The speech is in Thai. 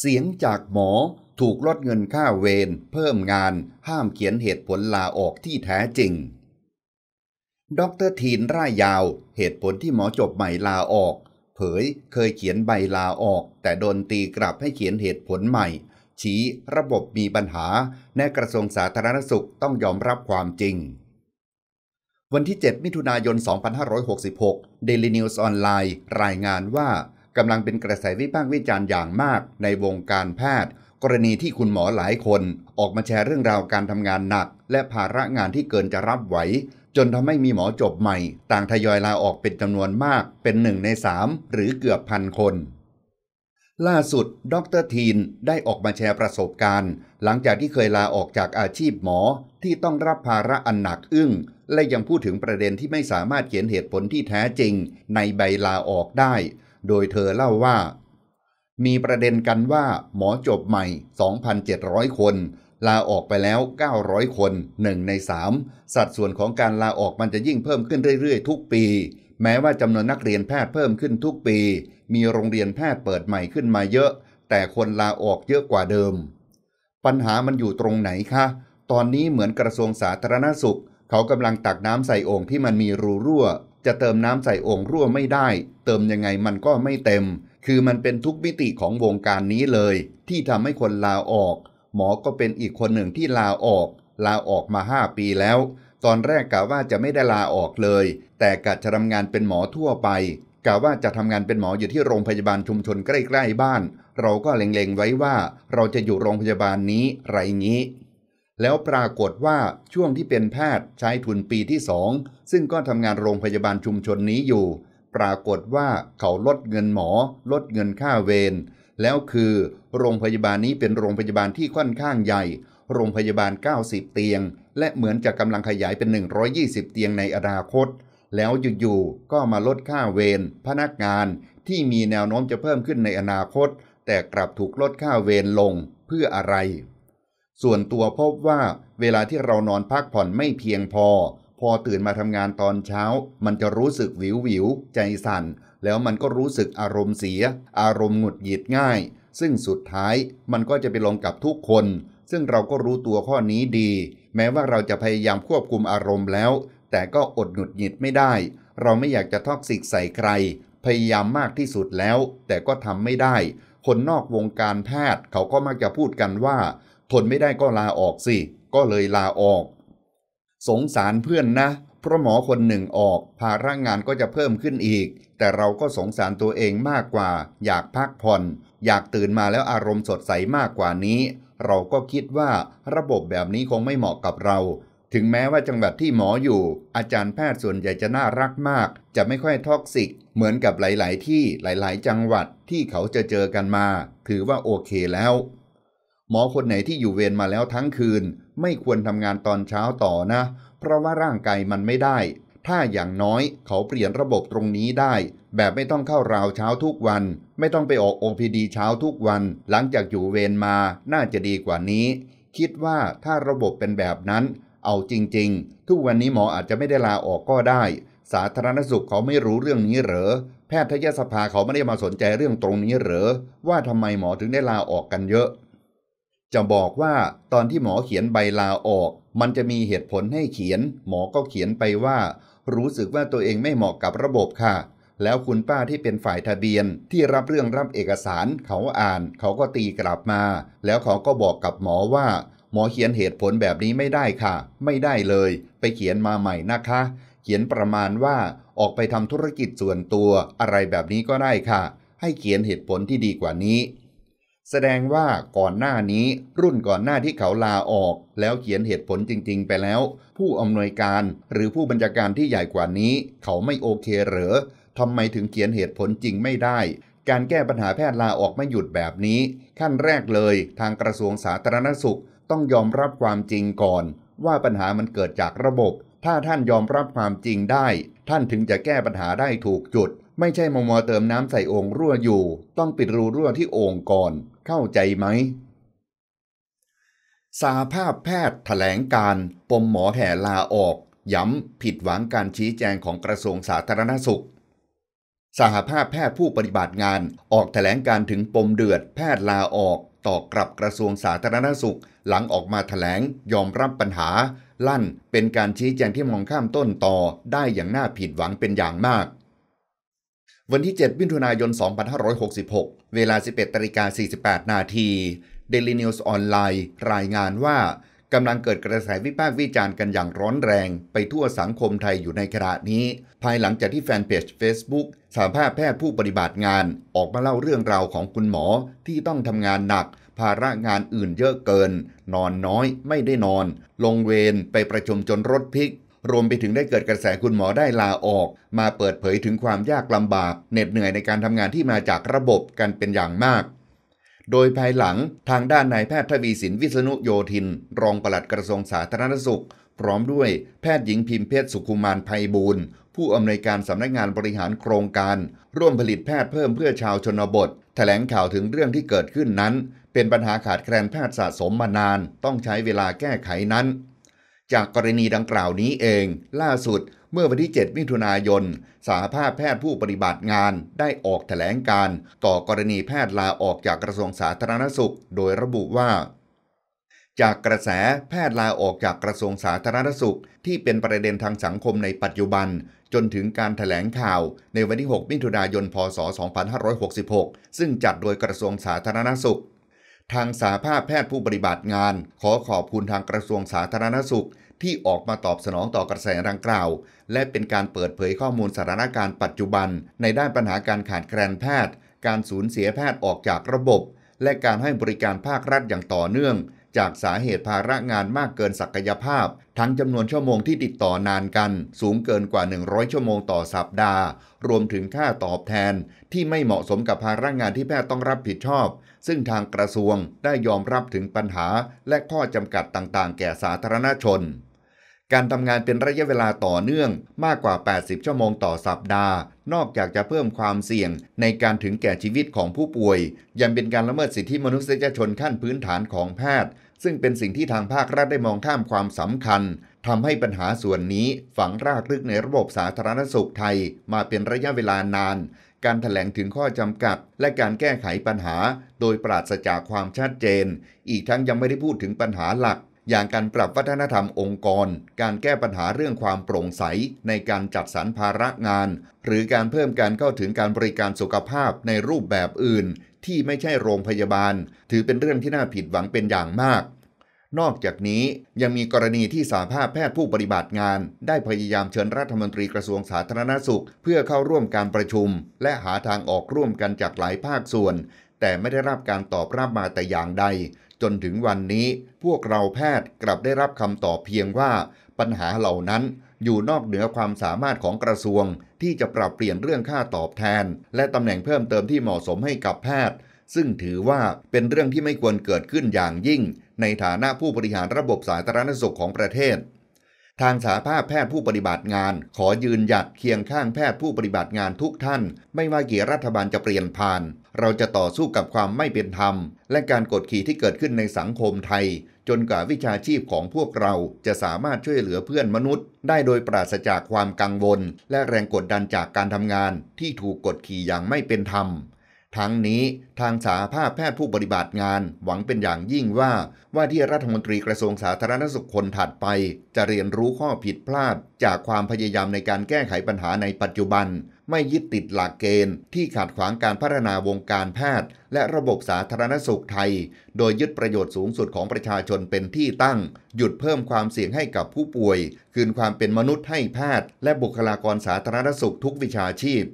เสียงจากหมอถูกลดเงินค่าเวรเพิ่มงานห้ามเขียนเหตุผลลาออกที่แท้จริงดรทีนร่ายยาว เหตุผลที่หมอจบใหม่ลาออก เผยเคยเขียนใบลาออกแต่โดนตีกลับให้เขียนเหตุผลใหม่ ชี้ ระบบมีปัญหาในกระทรวงสาธารณสุขต้องยอมรับความจริง วันที่ 7 มิถุนายน 2566 Daily News ออนไลน์รายงานว่ากำลังเป็นกระแสวิพากษ์วิจารณ์อย่างมากในวงการแพทย์ กรณีที่คุณหมอหลายคน ออกมาแชร์เรื่องราวการทำงานหนัก และภาระงานที่เกินจะรับไหว จนทำให้มีหมอจบใหม่ ต่างทยอยลาออกเป็นจำนวนมากเป็นหนึ่งในสามหรือเกือบพันคน ล่าสุด ดรทีนได้ออกมาแชร์ประสบการณ์ หลังจากที่เคยลาออกจากอาชีพหมอ ที่ต้องรับภาระอันหนักอึ้งและยังพูดถึงประเด็นที่ไม่สามารถเขียนเหตุผลที่แท้จริง ในใบลาออกได้โดยเธอเล่าว่า มีประเด็นกันว่า หมอจบใหม่ 2,700 คน ลาออกไปแล้ว 900 คนหนึ่งใน 3 สัดส่วนของการลาออกมันจะยิ่งเพิ่มขึ้นเรื่อยๆทุกปี แม้ว่าจำนวนนักเรียนแพทย์เพิ่มขึ้นทุกปี มีโรงเรียนแพทย์เปิดใหม่ขึ้นมาเยอะ แต่คนลาออกเยอะกว่าเดิม ปัญหามันอยู่ตรงไหนคะ ตอนนี้เหมือนกระทรวงสาธารณสุข เขากำลังตักน้ำใส่โอ่งที่มันมีรูรั่วจะเติมน้ำใส่โอ่งรั่วไม่ได้ เติมยังไงมันก็ไม่เต็ม คือมันเป็นทุกมิติของวงการนี้เลย ที่ทำให้คนลาออก หมอก็เป็นอีกคนหนึ่งที่ลาออก ลาออกมา5ปีแล้ว ตอนแรกกะว่าจะไม่ได้ลาออกเลย แต่กะจะทำงานเป็นหมอทั่วไปกะว่าจะทำงานเป็นหมออยู่ที่โรงพยาบาลชุมชนใกล้ๆบ้าน เราก็เล็งๆไว้ว่า เราจะอยู่โรงพยาบาลนี้ไรงี้แล้วปรากฏว่าช่วงที่เป็นแพทย์ใช้ทุนปีที่สองซึ่งก็ทำงานโรงพยาบาลชุมชนนี้อยู่ ปรากฏว่าเขาลดเงินหมอ ลดเงินค่าเวรแล้วคือ โรงพยาบาลนี้เป็นโรงพยาบาลที่ค่อนข้างใหญ่ โรงพยาบาล 90 เตียง และเหมือนจะกำลังขยายเป็น 120 เตียงในอนาคต แล้วอยู่ๆก็มาลดค่าเวรพนักงานที่มีแนวโน้มจะเพิ่มขึ้นในอนาคต แต่กลับถูกลดค่าเวรลงเพื่ออะไรส่วนตัวพบว่าเวลาที่เรานอนพักผ่อนไม่เพียงพอ พอตื่นมาทำงานตอนเช้า มันจะรู้สึกวิววิวใจสั่น แล้วมันก็รู้สึกอารมณ์เสีย อารมณ์หงุดหงิดง่าย ซึ่งสุดท้าย มันก็จะไปลงกับทุกคน ซึ่งเราก็รู้ตัวข้อนี้ดี แม้ว่าเราจะพยายามควบคุมอารมณ์แล้ว แต่ก็อดหงุดหงิดไม่ได้ เราไม่อยากจะทอกสิกใส่ใคร พยายามมากที่สุดแล้ว แต่ก็ทำไม่ได้ คนนอกวงการแพทย์ เขาก็มักจะพูดกันว่าทนไม่ได้ก็ลาออกสิ ก็เลยลาออก สงสารเพื่อนนะ เพราะหมอคนหนึ่งออกภาระงงานก็จะเพิ่มขึ้นอีก แต่เราก็สงสารตัวเองมากกว่า อยากพักผ่อน อยากตื่นมาแล้วอารมณ์สดใสมากกว่านี้ เราก็คิดว่าระบบแบบนี้คงไม่เหมาะกับเรา ถึงแม้ว่าจังหวัดที่หมออยู่ อาจารย์แพทย์ส่วนใหญ่จะน่ารักมาก จะไม่ค่อยท็อกซิก เหมือนกับหลาย ๆ ที่หลาย ๆ จังหวัดที่เขาจะเจอกันมา ถือว่าโอเคแล้วหมอคนไหนที่อยู่เวรมาแล้วทั้งคืน ไม่ควรทำงานตอนเช้าต่อนะ เพราะว่าร่างกายมันไม่ได้ ถ้าอย่างน้อย เขาเปลี่ยนระบบตรงนี้ได้ แบบไม่ต้องเข้าราวเช้าทุกวัน ไม่ต้องไปออกโอีดีเช้าทุกวัน หลังจากอยู่เวรมาน่าจะดีกว่านี้ คิดว่าถ้าระบบเป็นแบบนั้นเอาจริง ๆ ทุกวันนี้หมออาจจะไม่ได้ลาออกก็ได้ สาธารณสุขเขาไม่รู้เรื่องนี้เหรอแพทยสภาเขาไม่ได้มาสนใจเรื่องตรงนี้เหรอว่าทำไมหมอถึงได้ลาออกกันเยอะจะบอกว่าตอนที่หมอเขียนใบลาออกมันจะมีเหตุผลให้เขียน หมอก็เขียนไปว่า รู้สึกว่าตัวเองไม่เหมาะกับระบบค่ะ แล้วคุณป้าที่เป็นฝ่ายทะเบียนที่รับเรื่องรับเอกสารเขาอ่าน เขาก็ตีกลับมา แล้วเขาก็บอกกับหมอว่า หมอเขียนเหตุผลแบบนี้ไม่ได้ค่ะ ไม่ได้เลย ไปเขียนมาใหม่นะคะ เขียนประมาณว่าออกไปทำธุรกิจส่วนตัว อะไรแบบนี้ก็ได้ค่ะ ให้เขียนเหตุผลที่ดีกว่านี้แสดงว่าก่อนหน้านี้ รุ่นก่อนหน้าที่เขาลาออกแล้วเขียนเหตุผลจริงๆ ไปแล้ว ผู้อำนวยการหรือผู้บัญชาการที่ใหญ่กว่านี้เขาไม่โอเคเหรอทำไมถึงเขียนเหตุผลจริงไม่ได้ การแก้ปัญหาแพทย์ลาออกไม่หยุดแบบนี้ ขั้นแรกเลยทางกระทรวงสาธารณสุขต้องยอมรับความจริงก่อน ว่าปัญหามันเกิดจากระบบ ถ้าท่านยอมรับความจริงได้ ท่านถึงจะแก้ปัญหาได้ถูกจุด ไม่ใช่มอมอเติมน้ำใส่โอ่งรั่วอยู่ ต้องปิดรูรั่วที่โอ่งก่อนเข้าใจไหม สาภาพแพทย์ถแถลงการ ปมหมอแห่ลาออก ย้ำผิดหวังการชี้แจงของกระทรวงสาธารณสุข สหภาพแพทย์ผู้ปฏิบัติงานออกถแถลงการถึงปมเดือดแพทย์ลาออกต่อกลับกระทรวงสาธารณสุข หลังออกมาถแถลงยอมรับปัญหา ลั่นเป็นการชี้แจงที่มองข้ามต้นต่อได้อย่างน่าผิดหวังเป็นอย่างมากวันที่7มิถุนายน 2566 เวลา 11นาิกา48นาที Daily News ออนไลน์รายงานว่า กำลังเกิดกระแสวิพากษ์วิจารณ์กันอย่างร้อนแรงไปทั่วสังคมไทยอยู่ในขณะนี้ ภายหลังจากที่แฟนเพจ Facebook สาภาพแพทย์ผู้ปฏิบัติงานออกมาเล่าเรื่องราวของคุณหมอที่ต้องทำงานหนัก ภาระงานอื่นเยอะเกิน นอนน้อยไม่ได้นอน ลงเวรไปประชุมจนรถพลิกรวมไปถึงได้เกิดกระแสคุณหมอได้ลาออก มาเปิดเผยถึงความยากลำบากเหน็ดเหนื่อยในการทำงานที่มาจากระบบกันเป็นอย่างมาก โดยภายหลังทางด้านนายแพทย์ทวีสินวิษณุโยธิน รองปลัดกระทรวงสาธารณสุข พร้อมด้วยแพทย์หญิงพิมพ์เพชรสุขุมานภัยบูรณ์ ผู้อำนวยการสำนักงานบริหารโครงการ ร่วมผลิตแพทย์เพิ่มเพื่อชาวชนบท แถลงข่าวถึงเรื่องที่เกิดขึ้นนั้น เป็นปัญหาขาดแคลนแพทย์สะสมมานาน ต้องใช้เวลาแก้ไขนั้นจากกรณีดังกล่าวนี้เองล่าสุด เมื่อวันที่ 7 มิถุนายนสาภาพแพทย์ผู้ปฏิบัติงานได้ออกถแถลงการ ต่อกรณีแพทย์ลาออกจากกระทรวงสาธารณสุขโดยระบุว่า จากกระแสแพทย์ลาออกจากกระทรวงสาธารณสุข ที่เป็นประเด็นทางสังคมในปัจจุบัน จนถึงการถแถลงข่าวในวันที่ 6 มิถุนายน พศ 2566 ซึ่งจัดโดยกระทรวงสาธารณสุขทางสาภาพแพทย์ผู้ปฏิบัติงาน ขอขอบคุณทางกระทรวงสาธารณสุขที่ออกมาตอบสนองต่อกระแสดังกล่าว และเป็นการเปิดเผยข้อมูลสถานการณ์ปัจจุบัน ในด้านปัญหาการขาดแคลนแพทย์ การสูญเสียแพทย์ออกจากระบบ และการให้บริการภาครัฐอย่างต่อเนื่องจากสาเหตุภาระงานมากเกินศักยภาพ ทั้งจำนวนชั่วโมงที่ติดต่อนานกัน สูงเกินกว่า 100 ชั่วโมงต่อสัปดาห์ รวมถึงค่าตอบแทน ที่ไม่เหมาะสมกับภาระงานที่แพทย์ต้องรับผิดชอบ ซึ่งทางกระทรวงได้ยอมรับถึงปัญหา และข้อจำกัดต่างๆ แก่สาธารณชน การทำงานเป็นระยะเวลาต่อเนื่อง มากกว่า 80 ชั่วโมงต่อสัปดาห์นอกจากจะเพิ่มความเสี่ยงในการถึงแก่ชีวิตของผู้ป่วย ยังเป็นการละเมิดสิทธิมนุษยชนขั้นพื้นฐานของแพทย์ ซึ่งเป็นสิ่งที่ทางภาครัฐได้มองข้ามความสำคัญ ทำให้ปัญหาส่วนนี้ฝังรากลึกในระบบสาธารณสุขไทยมาเป็นระยะเวลานาน การถแถลงถึงข้อจำกัดและการแก้ไขปัญหาโดยปราศจากความชัดเจน อีกทั้งยังไม่ได้พูดถึงปัญหาหลักอย่างการปรับวัฒนธรรมองค์กร การแก้ปัญหาเรื่องความโปร่งใสในการจัดสรรภาระงาน หรือการเพิ่มการเข้าถึงการบริการสุขภาพในรูปแบบอื่น ที่ไม่ใช่โรงพยาบาล ถือเป็นเรื่องที่น่าผิดหวังเป็นอย่างมาก นอกจากนี้ยังมีกรณีที่สาภาพแพทย์ผู้ปฏิบัติงาน ได้พยายามเชิญรัฐมนตรีกระทรวงสาธารณสุข เพื่อเข้าร่วมการประชุม และหาทางออกร่วมกันจากหลายภาคส่วน แต่ไม่ได้รับการตอบรับมาแต่อย่างใดจนถึงวันนี้ พวกเราแพทย์กลับได้รับคำตอบเพียงว่า ปัญหาเหล่านั้นอยู่นอกเหนือความสามารถของกระทรวง ที่จะปรับเปลี่ยนเรื่องค่าตอบแทน และตำแหน่งเพิ่มเติมที่เหมาะสมให้กับแพทย์ ซึ่งถือว่าเป็นเรื่องที่ไม่ควรเกิดขึ้นอย่างยิ่ง ในฐานะผู้บริหารระบบสาธารณสุขของประเทศทางสาภาพแพทย์ผู้ปฏิบัติงาน ขอยืนหยัดเคียงข้างแพทย์ผู้ปฏิบัติงานทุกท่าน ไม่ว่ากี่รัฐบาลจะเปลี่ยนผ่าน เราจะต่อสู้กับความไม่เป็นธรรม และการกดขี่ที่เกิดขึ้นในสังคมไทย จนกว่าวิชาชีพของพวกเราจะสามารถช่วยเหลือเพื่อนมนุษย์ ได้โดยปราศจากความกังวล และแรงกดดันจากการทำงาน ที่ถูกกดขี่อย่างไม่เป็นธรรมทั้งนี้ทางสาภาพแพทย์ผู้ปฏิบัติงานหวังเป็นอย่างยิ่งว่า ว่าที่รัฐมนตรีกระทรวงสาธารณสุขคนถัดไป จะเรียนรู้ข้อผิดพลาด จากความพยายามในการแก้ไขปัญหาในปัจจุบัน ไม่ยึดติดหลักเกณฑ์ ที่ขัดขวางการพัฒนาวงการแพทย์และระบบสาธารณสุขไทย โดยยึดประโยชน์สูงสุดของประชาชนเป็นที่ตั้งหยุดเพิ่มความเสี่ยงให้กับผู้ป่วย คืนความเป็นมนุษย์ให้แพทย์ และบุคลากรสาธารณสุขทุกวิชาชีพ